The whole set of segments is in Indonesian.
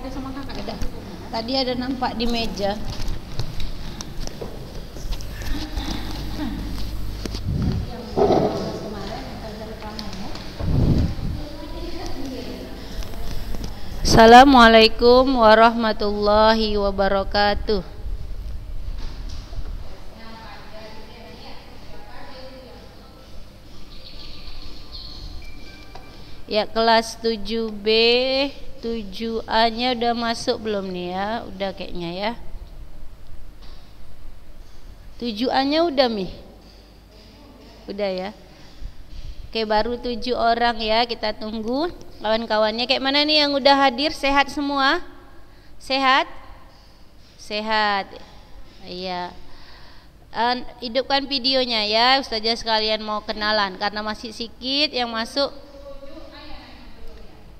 ada sama kakak ada. Tadi ada nampak di meja. Assalamualaikum warahmatullahi wabarakatuh. Ya kelas 7B 7A-nya udah masuk belum nih ya? Udah kayaknya ya. 7A-nya udah Mi? Udah ya. Oke, baru 7 orang ya. Kita tunggu kawan-kawannya kayak mana nih yang udah hadir? Sehat semua? Sehat? Sehat. Iya. Uh, hidupkan videonya ya, Ustazah sekalian mau kenalan karena masih sikit yang masuk.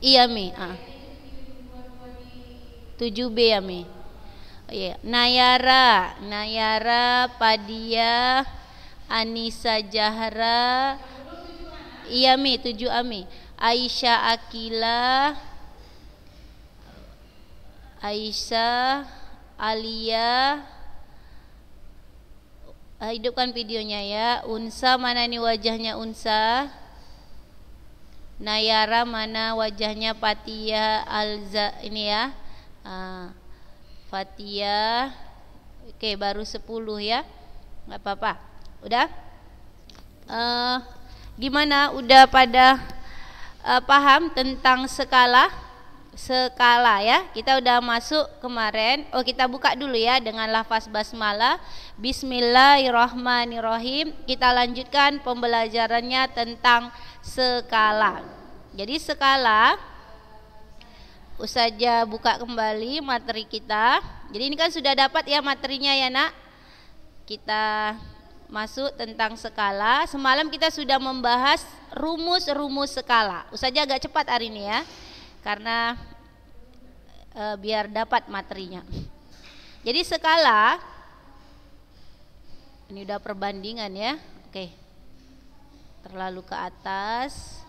Iya Mi. uh. 7B ya Mi. Oh, yeah. Nayara, Nayara Padia Anisa Jahra Iya Mi, 7 Ami. Aisyah Akila Aisyah Alia ah, hidupkan videonya ya Unsa mana nih wajahnya Unsa Nayara mana wajahnya Patia Alza ini ya uh, ah, Fatia Oke baru 10 ya nggak apa-apa udah uh, gimana udah pada uh, paham tentang skala skala ya kita udah masuk kemarin oh kita buka dulu ya dengan lafaz basmalah bismillahirrahmanirrahim kita lanjutkan pembelajarannya tentang skala jadi skala Usaja buka kembali materi kita. Jadi ini kan sudah dapat ya materinya ya nak. Kita masuk tentang skala. Semalam kita sudah membahas rumus-rumus skala. Usaja agak cepat hari ini ya, karena e, biar dapat materinya. Jadi skala ini udah perbandingan ya. Oke, terlalu ke atas.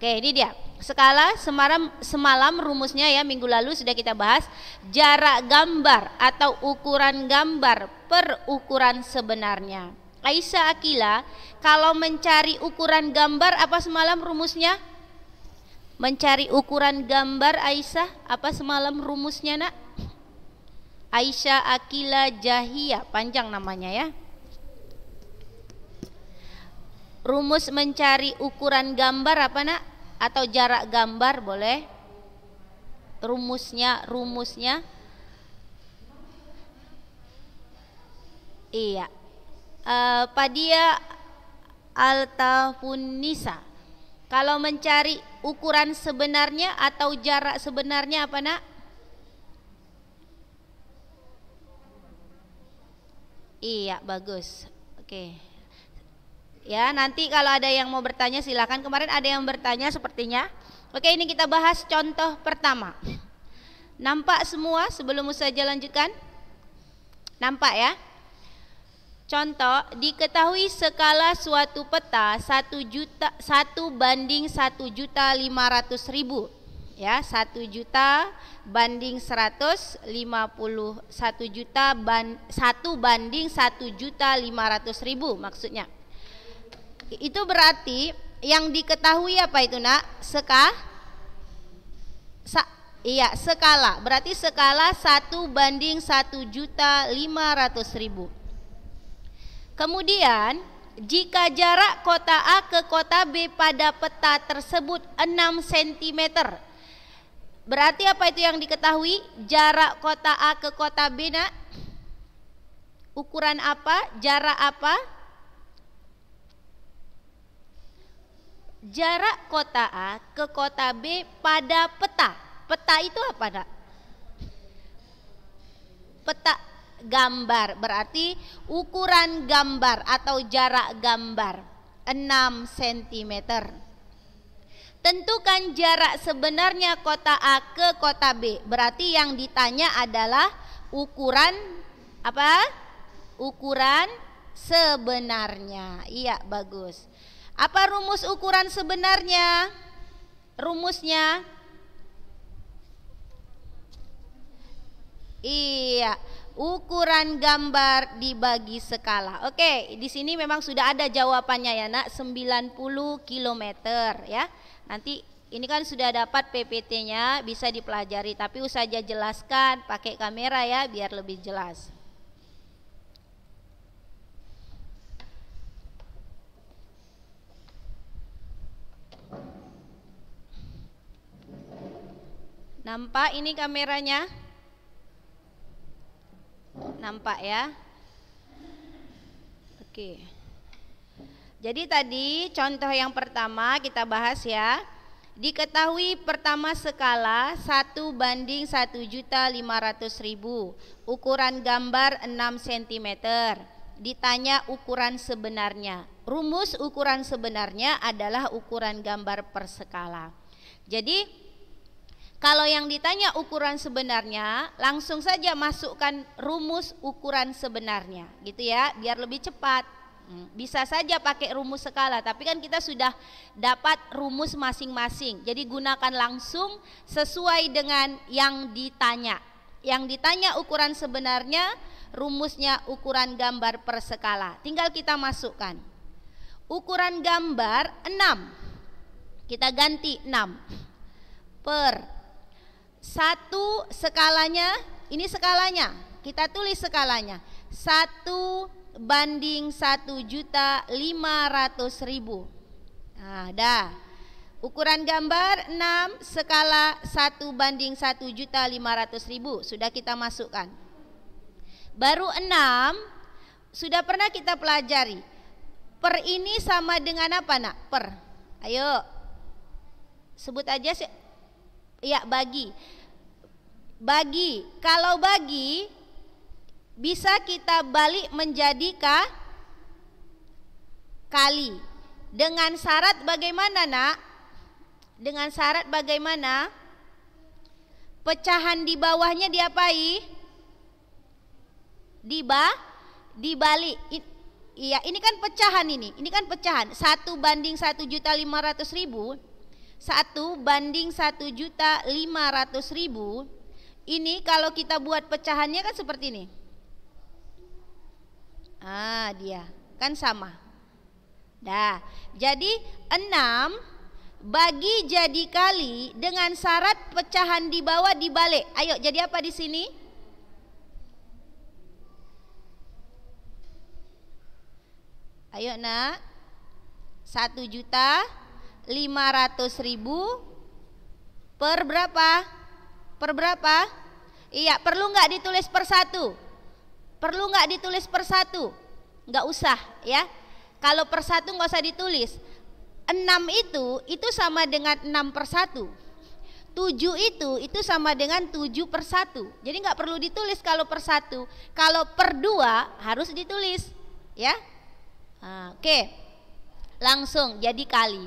Oke, ini dia. Skala semalam semalam rumusnya ya minggu lalu sudah kita bahas jarak gambar atau ukuran gambar per ukuran sebenarnya. Aisyah Akila, kalau mencari ukuran gambar apa semalam rumusnya? Mencari ukuran gambar Aisyah apa semalam rumusnya, Nak? Aisyah Akila Jahia, panjang namanya ya. Rumus mencari ukuran gambar apa, Nak? atau jarak gambar boleh rumusnya rumusnya iya uh, eh, padia altafunisa kalau mencari ukuran sebenarnya atau jarak sebenarnya apa nak iya bagus oke okay. Ya, nanti kalau ada yang mau bertanya silakan. Kemarin ada yang bertanya sepertinya. Oke, ini kita bahas contoh pertama. Nampak semua sebelum saya lanjutkan? Nampak ya? Contoh, diketahui skala suatu peta satu juta satu banding satu juta lima ratus ribu. Ya, 1 juta banding seratus lima puluh satu juta ban, 1 banding satu juta lima ratus ribu maksudnya itu berarti yang diketahui apa itu nak seka sa, iya skala berarti skala satu banding satu juta lima ratus ribu kemudian jika jarak kota A ke kota B pada peta tersebut 6 cm berarti apa itu yang diketahui jarak kota A ke kota B nak ukuran apa jarak apa jarak kota A ke kota B pada peta. Peta itu apa, Nak? Peta gambar berarti ukuran gambar atau jarak gambar 6 cm. Tentukan jarak sebenarnya kota A ke kota B. Berarti yang ditanya adalah ukuran apa? Ukuran sebenarnya. Iya, bagus. Apa rumus ukuran sebenarnya? Rumusnya Iya, ukuran gambar dibagi skala. Oke, di sini memang sudah ada jawabannya ya, Nak, 90 km ya. Nanti ini kan sudah dapat PPT-nya bisa dipelajari, tapi usah aja jelaskan pakai kamera ya biar lebih jelas. Nampak ini kameranya? Nampak ya? Oke. Jadi tadi contoh yang pertama kita bahas ya. Diketahui pertama skala 1 banding 1 juta 500 ribu Ukuran gambar 6 cm Ditanya ukuran sebenarnya Rumus ukuran sebenarnya adalah ukuran gambar per skala Jadi kalau yang ditanya ukuran sebenarnya, langsung saja masukkan rumus ukuran sebenarnya, gitu ya, biar lebih cepat. Hmm, bisa saja pakai rumus skala, tapi kan kita sudah dapat rumus masing-masing. Jadi gunakan langsung sesuai dengan yang ditanya. Yang ditanya ukuran sebenarnya, rumusnya ukuran gambar per skala. Tinggal kita masukkan. Ukuran gambar 6. Kita ganti 6 per satu skalanya, ini skalanya, kita tulis skalanya. Satu banding satu juta lima ratus ribu. ada nah, Ukuran gambar 6 skala satu banding satu juta lima ratus ribu sudah kita masukkan. Baru enam sudah pernah kita pelajari. Per ini sama dengan apa nak? Per. Ayo. Sebut aja ya bagi. Bagi. Kalau bagi bisa kita balik menjadi ka, kali. Dengan syarat bagaimana, Nak? Dengan syarat bagaimana? Pecahan di bawahnya diapai? Diba dibalik. Iya, ini kan pecahan ini. Ini kan pecahan. satu banding satu juta lima ratus ribu 1 banding 1 juta 500 ribu ini kalau kita buat pecahannya kan seperti ini ah dia kan sama dah jadi 6 bagi jadi kali dengan syarat pecahan di bawah dibalik ayo jadi apa di sini ayo nak 1 juta 500 ribu per berapa? Per berapa? Iya, perlu nggak ditulis per satu? Perlu nggak ditulis per satu? Nggak usah ya. Kalau per satu nggak usah ditulis. 6 itu, itu sama dengan 6 per satu. 7 itu, itu sama dengan 7 per satu. Jadi nggak perlu ditulis kalau per satu. Kalau per dua harus ditulis ya. Oke, langsung jadi kali.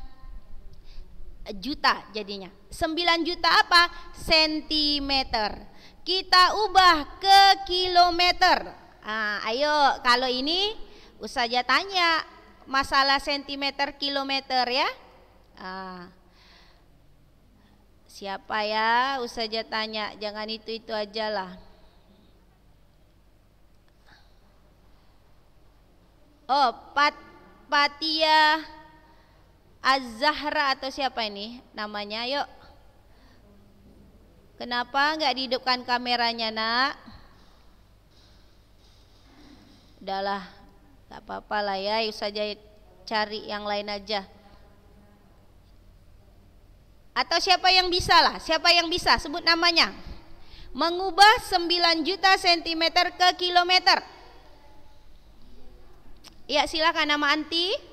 juta jadinya. 9 juta apa? Sentimeter. Kita ubah ke kilometer. Nah, ayo kalau ini usaha tanya masalah sentimeter kilometer ya. Nah, siapa ya usaha tanya jangan itu-itu aja lah. Oh, Pat Patia Az-Zahra atau siapa ini namanya yuk Kenapa nggak dihidupkan kameranya nak Udahlah nggak apa-apa lah ya yuk saja cari yang lain aja Atau siapa yang bisa lah siapa yang bisa sebut namanya Mengubah 9 juta sentimeter ke kilometer Ya silakan nama anti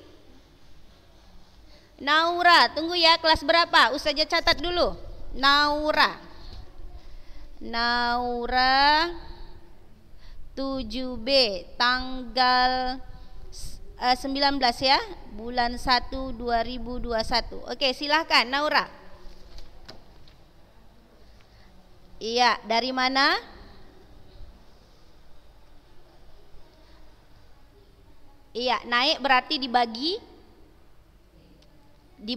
Naura, tunggu ya kelas berapa? Ustazah catat dulu. Naura. Naura 7B tanggal 19 eh, ya, bulan 1 2021. Oke, silahkan Naura. Iya, dari mana? Iya, naik berarti dibagi di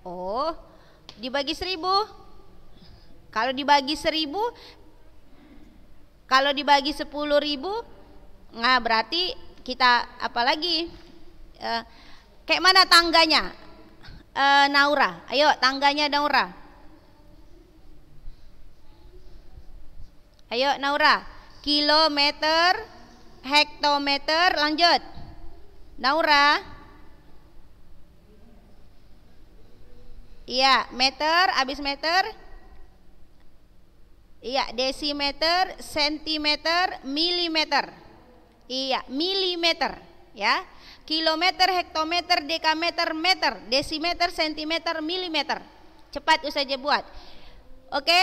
Oh, dibagi seribu. Kalau dibagi seribu, kalau dibagi sepuluh ribu, nggak berarti kita apalagi e, eh, kayak mana tangganya e, Naura? Ayo tangganya Naura. Ayo Naura, kilometer, hektometer, lanjut. Naura Iya meter habis meter Iya desimeter sentimeter milimeter Iya milimeter ya kilometer hektometer dekameter meter desimeter sentimeter milimeter cepat usai buat Oke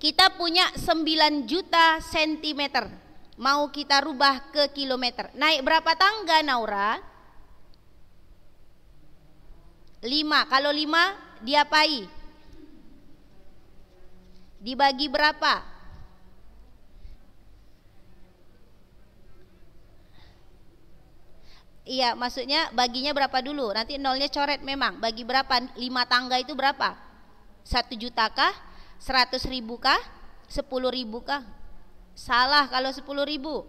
kita punya 9 juta sentimeter mau kita rubah ke kilometer. Naik berapa tangga Naura? Lima. Kalau lima, diapai? Dibagi berapa? Iya, maksudnya baginya berapa dulu? Nanti nolnya coret memang. Bagi berapa? Lima tangga itu berapa? Satu juta kah? Seratus ribu kah? Sepuluh ribu kah? Salah kalau 10 ribu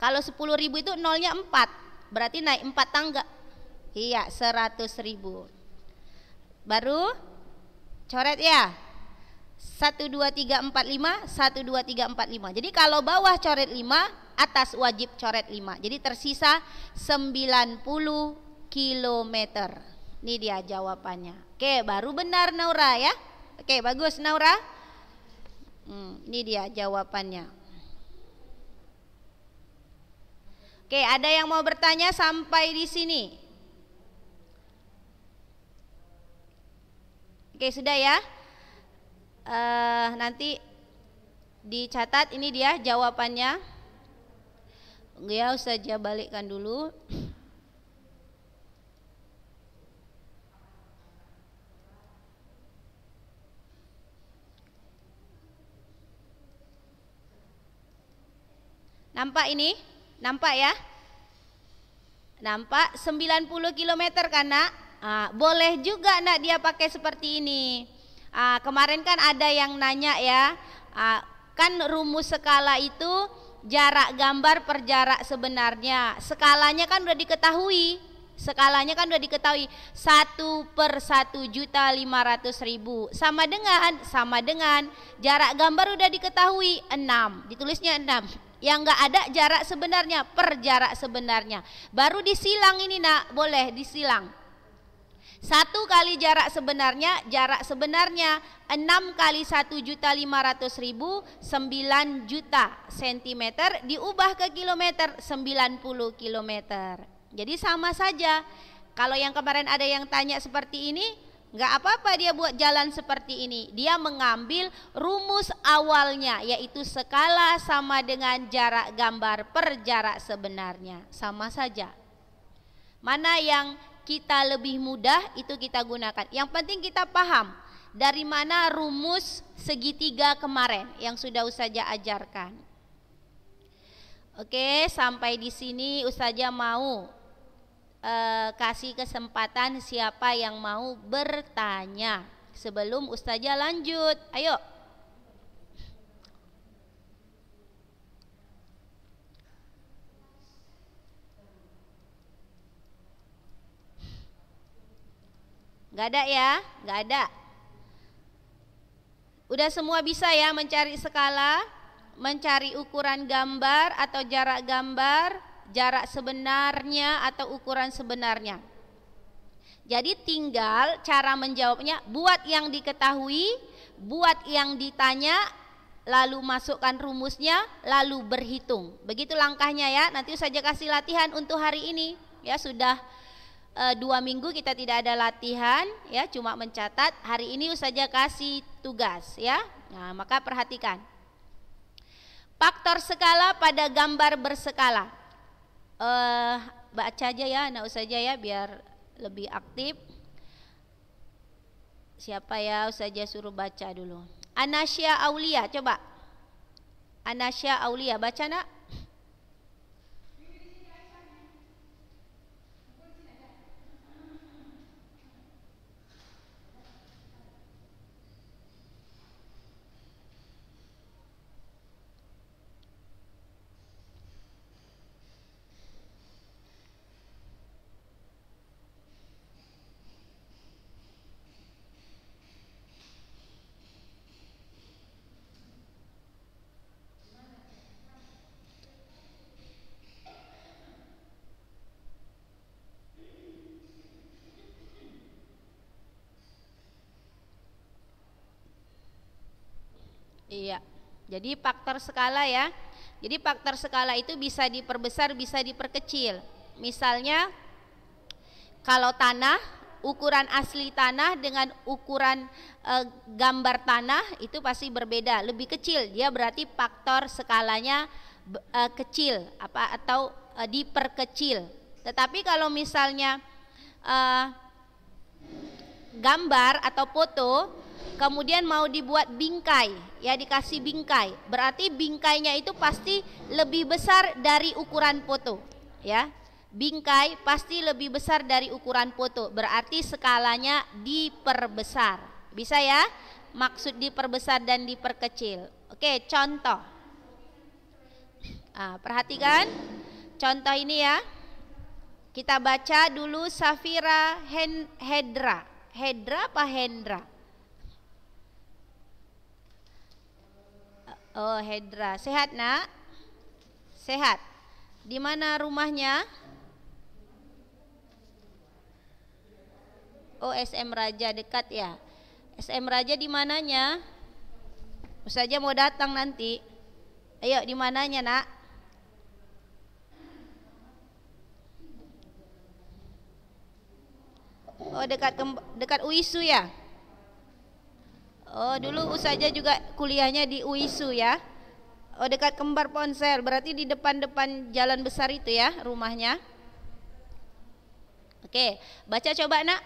Kalau 10 ribu itu nolnya 4 Berarti naik 4 tangga Iya 100 ribu Baru Coret ya 1, 2, 3, 4, 5 1, 2, 3, 4, 5 Jadi kalau bawah coret 5 Atas wajib coret 5 Jadi tersisa 90 km Ini dia jawabannya Oke baru benar Naura ya Oke bagus Naura Hmm, ini dia jawabannya. Oke, ada yang mau bertanya sampai di sini? Oke, sudah ya. Uh, nanti dicatat ini dia jawabannya. Ya, Ustazah ya, balikkan dulu. Nampak ini? Nampak ya? Nampak 90 km kan nak? Ah, boleh juga nak dia pakai seperti ini. Ah, kemarin kan ada yang nanya ya, ah, kan rumus skala itu jarak gambar per jarak sebenarnya. Skalanya kan sudah diketahui. Skalanya kan sudah diketahui 1 per 1 juta 500 ribu Sama dengan, sama dengan Jarak gambar sudah diketahui 6 Ditulisnya 6 yang enggak ada jarak sebenarnya per jarak sebenarnya baru disilang ini nak boleh disilang satu kali jarak sebenarnya jarak sebenarnya enam kali satu juta lima ratus ribu sembilan juta sentimeter diubah ke kilometer sembilan puluh kilometer jadi sama saja kalau yang kemarin ada yang tanya seperti ini Enggak apa-apa dia buat jalan seperti ini. Dia mengambil rumus awalnya yaitu skala sama dengan jarak gambar per jarak sebenarnya. Sama saja. Mana yang kita lebih mudah itu kita gunakan. Yang penting kita paham dari mana rumus segitiga kemarin yang sudah usaja ajarkan. Oke, sampai di sini usaja mau eh, kasih kesempatan siapa yang mau bertanya sebelum ustazah lanjut. Ayo. Gak ada ya? Gak ada. Udah semua bisa ya mencari skala, mencari ukuran gambar atau jarak gambar, jarak sebenarnya atau ukuran sebenarnya. Jadi tinggal cara menjawabnya buat yang diketahui, buat yang ditanya, lalu masukkan rumusnya, lalu berhitung. Begitu langkahnya ya. Nanti saja kasih latihan untuk hari ini. Ya sudah e, dua minggu kita tidak ada latihan ya cuma mencatat hari ini saja kasih tugas ya nah maka perhatikan faktor skala pada gambar berskala uh, baca aja ya anak aja ya biar lebih aktif siapa ya aja suruh baca dulu Anasya Aulia coba Anasya Aulia baca nak Jadi faktor skala ya. Jadi faktor skala itu bisa diperbesar, bisa diperkecil. Misalnya kalau tanah, ukuran asli tanah dengan ukuran e, gambar tanah itu pasti berbeda, lebih kecil. Dia berarti faktor skalanya e, kecil apa atau e, diperkecil. Tetapi kalau misalnya e, gambar atau foto kemudian mau dibuat bingkai, ya dikasih bingkai. Berarti bingkainya itu pasti lebih besar dari ukuran foto, ya. Bingkai pasti lebih besar dari ukuran foto, berarti skalanya diperbesar. Bisa ya? Maksud diperbesar dan diperkecil. Oke, contoh. Nah, perhatikan contoh ini ya. Kita baca dulu Safira Hen Hedra. Hedra apa Hendra? Oh, Hedra. Sehat, Nak? Sehat. Di mana rumahnya? Oh, SM Raja dekat ya. SM Raja di mananya? Ustazah mau datang nanti. Ayo, di mananya, Nak? Oh, dekat dekat Uisu ya? Oh, dulu usaja juga kuliahnya di UISU ya. Oh, dekat Kembar Ponsel. Berarti di depan-depan jalan besar itu ya rumahnya. Oke, baca coba Nak.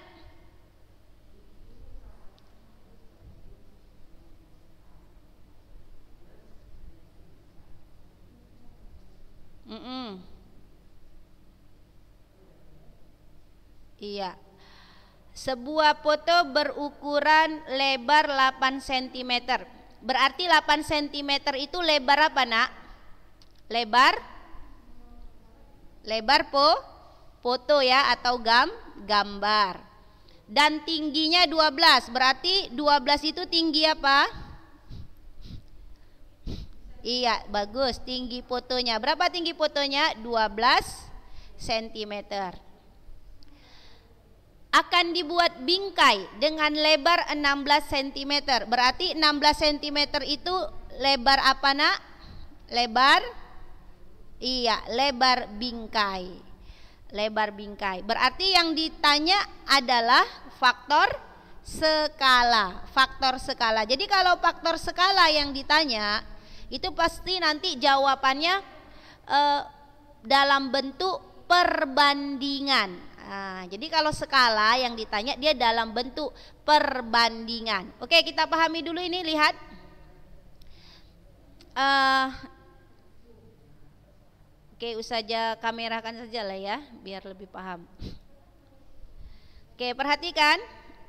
Mm -mm. Iya. Sebuah foto berukuran lebar 8 cm. Berarti 8 cm itu lebar apa, Nak? Lebar lebar po foto ya atau gam gambar. Dan tingginya 12. Berarti 12 itu tinggi apa? Iya, bagus. Tinggi fotonya. Berapa tinggi fotonya? 12 cm akan dibuat bingkai dengan lebar 16 cm. Berarti 16 cm itu lebar apa nak? Lebar Iya, lebar bingkai. Lebar bingkai. Berarti yang ditanya adalah faktor skala, faktor skala. Jadi kalau faktor skala yang ditanya, itu pasti nanti jawabannya eh, dalam bentuk perbandingan Nah, jadi kalau skala yang ditanya dia dalam bentuk perbandingan. Oke, kita pahami dulu ini lihat. Uh, Oke, usaha kamerakan saja lah ya, biar lebih paham. Oke, perhatikan.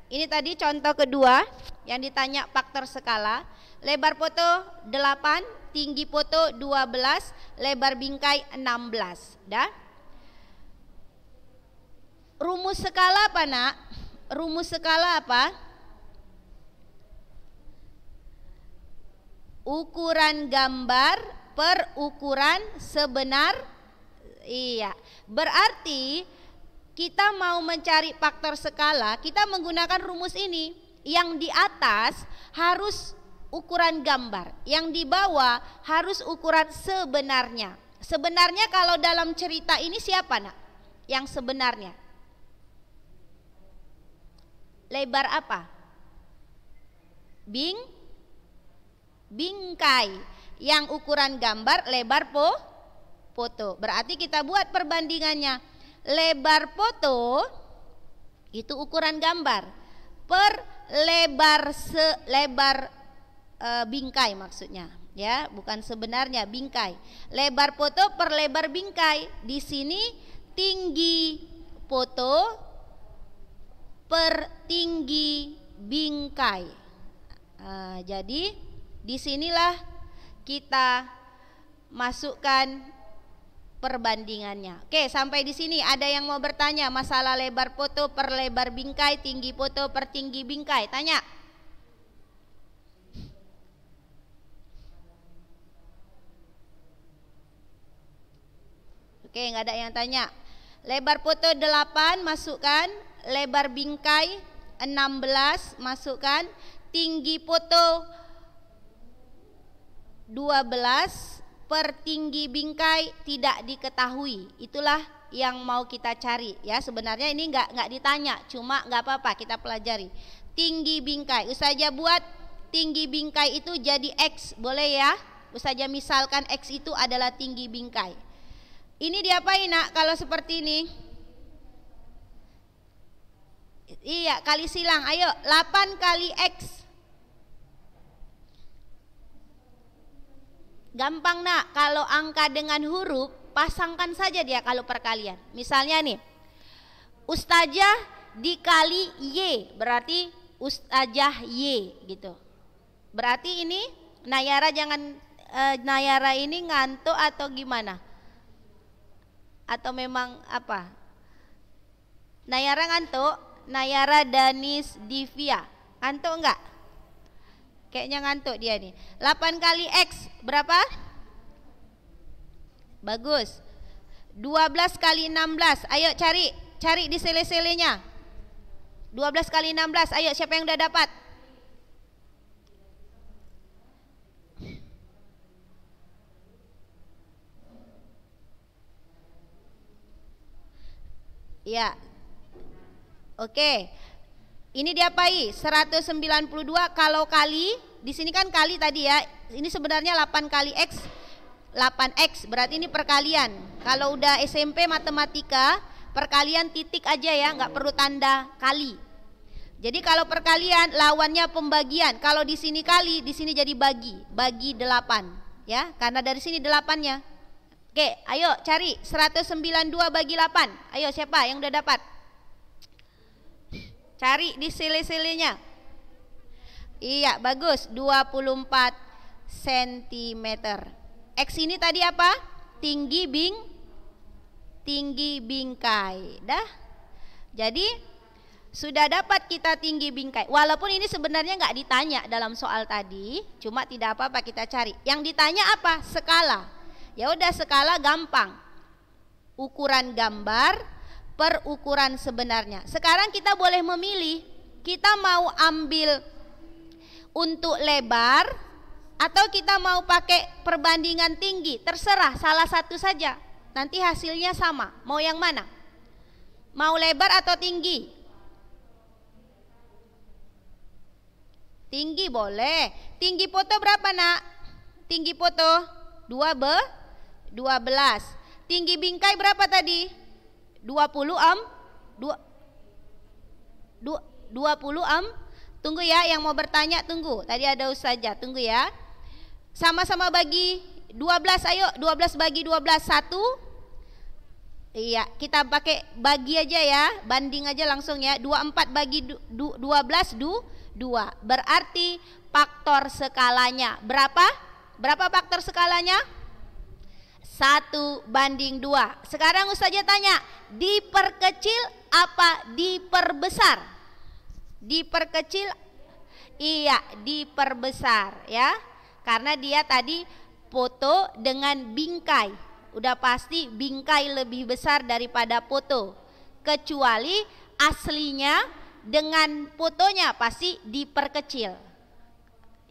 Ini tadi contoh kedua yang ditanya faktor skala. Lebar foto 8, tinggi foto 12, lebar bingkai 16. Dah? Rumus skala apa nak? Rumus skala apa? Ukuran gambar per ukuran sebenar Iya, berarti kita mau mencari faktor skala, kita menggunakan rumus ini. Yang di atas harus ukuran gambar, yang di bawah harus ukuran sebenarnya. Sebenarnya kalau dalam cerita ini siapa nak? Yang sebenarnya lebar apa? Bing bingkai yang ukuran gambar lebar po foto. Berarti kita buat perbandingannya. Lebar foto itu ukuran gambar per lebar se lebar e, bingkai maksudnya ya, bukan sebenarnya bingkai. Lebar foto per lebar bingkai. Di sini tinggi foto pertinggi bingkai. Nah, jadi disinilah kita masukkan perbandingannya. Oke, sampai di sini ada yang mau bertanya masalah lebar foto per lebar bingkai, tinggi foto per tinggi bingkai. Tanya. Oke, nggak ada yang tanya. Lebar foto 8 masukkan lebar bingkai 16 masukkan tinggi foto 12 per tinggi bingkai tidak diketahui itulah yang mau kita cari ya sebenarnya ini enggak enggak ditanya cuma enggak apa-apa kita pelajari tinggi bingkai usaha buat tinggi bingkai itu jadi x boleh ya usaha misalkan x itu adalah tinggi bingkai ini diapain nak kalau seperti ini Iya, kali silang. Ayo, 8 kali X. Gampang nak, kalau angka dengan huruf, pasangkan saja dia kalau perkalian. Misalnya nih, ustajah dikali Y, berarti ustajah Y gitu. Berarti ini Nayara jangan eh, Nayara ini ngantuk atau gimana? Atau memang apa? Nayara ngantuk? Nayara Danis Divia. Ngantuk enggak? Kayaknya ngantuk dia nih. 8 kali X berapa? Bagus. 12 kali 16. Ayo cari, cari di sele-selenya. 12 kali 16. Ayo siapa yang udah dapat? Ya, Oke. Ini diapai 192 kalau kali di sini kan kali tadi ya. Ini sebenarnya 8 kali x 8x berarti ini perkalian. Kalau udah SMP matematika perkalian titik aja ya, nggak perlu tanda kali. Jadi kalau perkalian lawannya pembagian. Kalau di sini kali, di sini jadi bagi, bagi 8 ya, karena dari sini 8-nya. Oke, ayo cari 192 bagi 8. Ayo siapa yang udah dapat? Cari di sili-silinya. Iya, bagus. 24 cm. X ini tadi apa? Tinggi bing tinggi bingkai. Dah. Jadi sudah dapat kita tinggi bingkai. Walaupun ini sebenarnya nggak ditanya dalam soal tadi, cuma tidak apa-apa kita cari. Yang ditanya apa? Skala. Ya udah skala gampang. Ukuran gambar perukuran sebenarnya. Sekarang kita boleh memilih, kita mau ambil untuk lebar atau kita mau pakai perbandingan tinggi, terserah salah satu saja. Nanti hasilnya sama. Mau yang mana? Mau lebar atau tinggi? Tinggi boleh. Tinggi foto berapa, Nak? Tinggi foto 2 be 12. Tinggi bingkai berapa tadi? dua 20 am dua puluh am tunggu ya yang mau bertanya tunggu tadi ada saja tunggu ya sama-sama bagi dua belas ayo dua belas bagi dua belas satu Iya, kita pakai bagi aja ya, banding aja langsung ya. dua empat bagi du, belas 12 du 2. Berarti faktor skalanya berapa? Berapa faktor skalanya? Satu banding dua. Sekarang Ustazah tanya, diperkecil apa diperbesar? Diperkecil, iya diperbesar ya. Karena dia tadi foto dengan bingkai. Udah pasti bingkai lebih besar daripada foto. Kecuali aslinya dengan fotonya pasti diperkecil.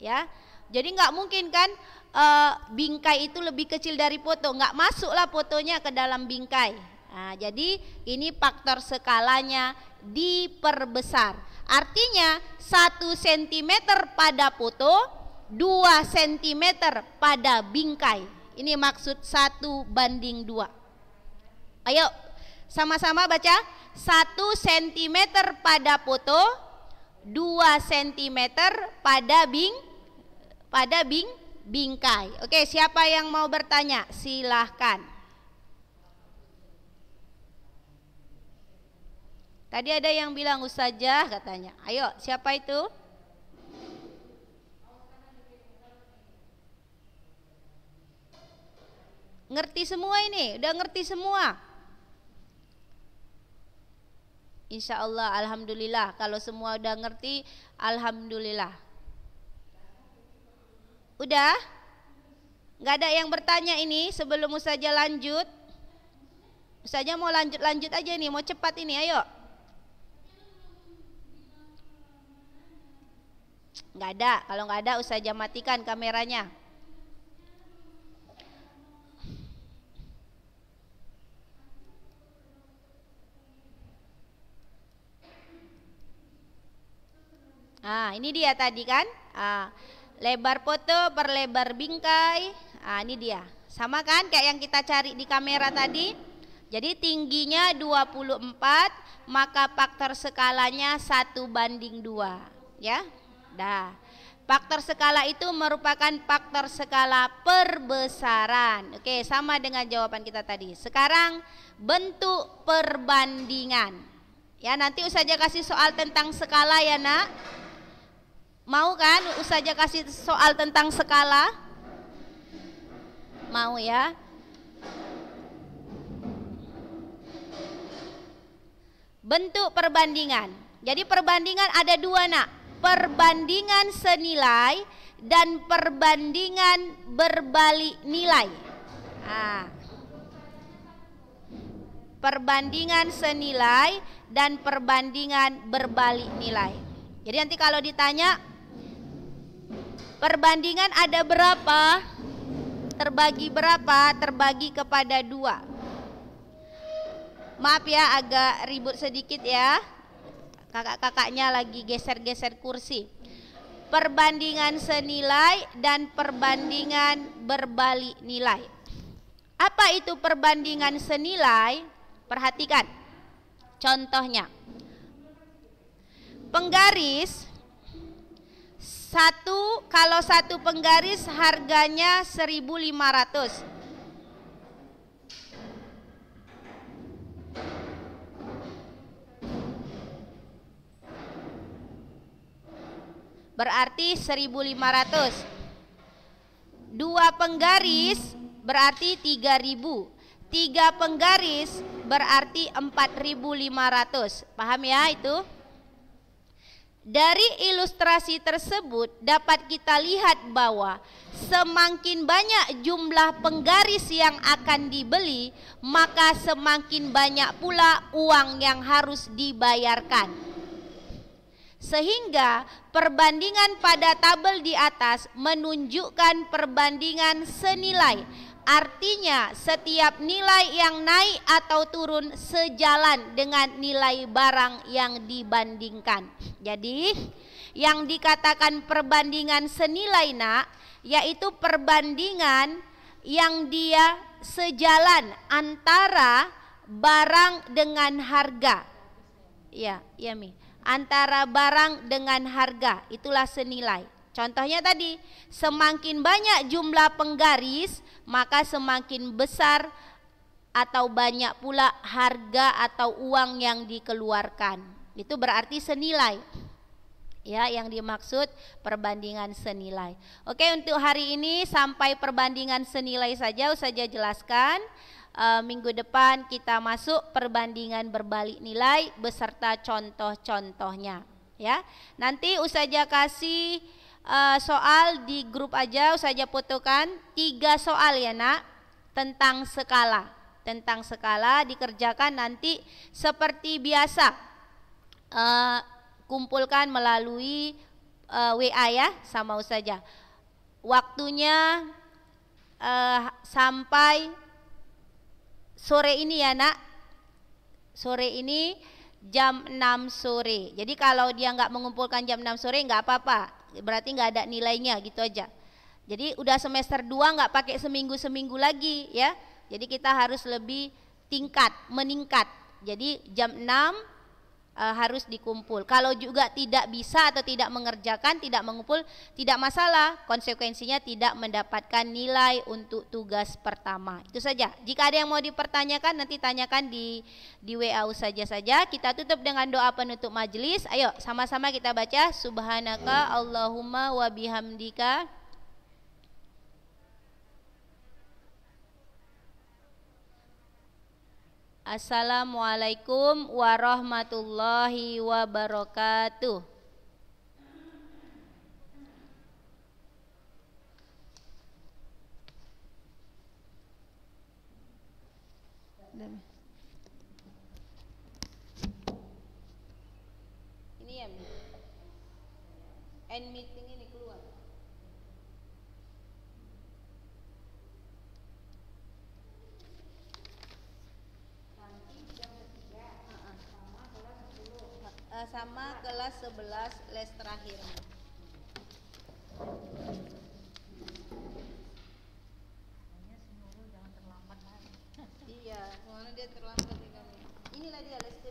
Ya. Jadi nggak mungkin kan uh, bingkai itu lebih kecil dari foto, nggak masuklah fotonya ke dalam bingkai. Nah, jadi ini faktor skalanya diperbesar. Artinya satu sentimeter pada foto, 2 cm pada bingkai. Ini maksud satu banding dua. Ayo sama-sama baca. satu sentimeter pada foto, 2 cm pada bing pada bing bingkai. Oke, siapa yang mau bertanya? Silahkan. Tadi ada yang bilang usajah katanya. Ayo, siapa itu? Ngerti semua ini? Udah ngerti semua? Insya Allah, Alhamdulillah Kalau semua udah ngerti, Alhamdulillah Udah? Gak ada yang bertanya ini sebelum Ustazah lanjut? Ustazah mau lanjut-lanjut aja nih, mau cepat ini, ayo. Gak ada, kalau gak ada Ustazah matikan kameranya. Ah, ini dia tadi kan? Ah, lebar foto per lebar bingkai nah, ini dia sama kan kayak yang kita cari di kamera tadi jadi tingginya 24 maka faktor skalanya satu banding dua, ya dah Faktor skala itu merupakan faktor skala perbesaran. Oke, sama dengan jawaban kita tadi. Sekarang bentuk perbandingan. Ya, nanti usaha kasih soal tentang skala ya, Nak. Mau kan usaha kasih soal tentang skala? Mau ya? Bentuk perbandingan. Jadi perbandingan ada dua nak. Perbandingan senilai dan perbandingan berbalik nilai. Nah, perbandingan senilai dan perbandingan berbalik nilai. Jadi nanti kalau ditanya Perbandingan ada berapa? Terbagi berapa? Terbagi kepada dua. Maaf ya agak ribut sedikit ya. Kakak-kakaknya lagi geser-geser kursi. Perbandingan senilai dan perbandingan berbalik nilai. Apa itu perbandingan senilai? Perhatikan. Contohnya. Penggaris satu kalau satu penggaris harganya 1500 berarti 1500 dua penggaris berarti 3000 tiga penggaris berarti 4500 paham ya itu dari ilustrasi tersebut dapat kita lihat bahwa semakin banyak jumlah penggaris yang akan dibeli, maka semakin banyak pula uang yang harus dibayarkan. Sehingga perbandingan pada tabel di atas menunjukkan perbandingan senilai Artinya, setiap nilai yang naik atau turun sejalan dengan nilai barang yang dibandingkan. Jadi, yang dikatakan perbandingan senilai nak yaitu perbandingan yang dia sejalan antara barang dengan harga. Ya, ya Mi. Antara barang dengan harga, itulah senilai. Contohnya tadi, semakin banyak jumlah penggaris, maka semakin besar atau banyak pula harga atau uang yang dikeluarkan. Itu berarti senilai. Ya, yang dimaksud perbandingan senilai. Oke, untuk hari ini sampai perbandingan senilai saja saja jelaskan. E, minggu depan kita masuk perbandingan berbalik nilai beserta contoh-contohnya, ya. Nanti usaha kasih uh, soal di grup aja saja fotokan tiga soal ya nak tentang skala tentang skala dikerjakan nanti seperti biasa uh, kumpulkan melalui uh, eh, WA ya sama saja waktunya uh, sampai sore ini ya nak sore ini jam 6 sore jadi kalau dia nggak mengumpulkan jam 6 sore nggak apa-apa berarti nggak ada nilainya gitu aja. Jadi udah semester 2 nggak pakai seminggu-seminggu lagi ya. Jadi kita harus lebih tingkat, meningkat. Jadi jam 6 e, harus dikumpul. Kalau juga tidak bisa atau tidak mengerjakan, tidak mengumpul, tidak masalah. Konsekuensinya tidak mendapatkan nilai untuk tugas pertama. Itu saja. Jika ada yang mau dipertanyakan nanti tanyakan di di WAU saja saja. Kita tutup dengan doa penutup majelis. Ayo sama-sama kita baca subhanaka allahumma wa bihamdika Assalamualaikum warahmatullahi wabarakatuh. Ini ya. And meet Eh, sama kelas 11 les terakhir. Iya, karena dia terlambat ya kami. Inilah dia les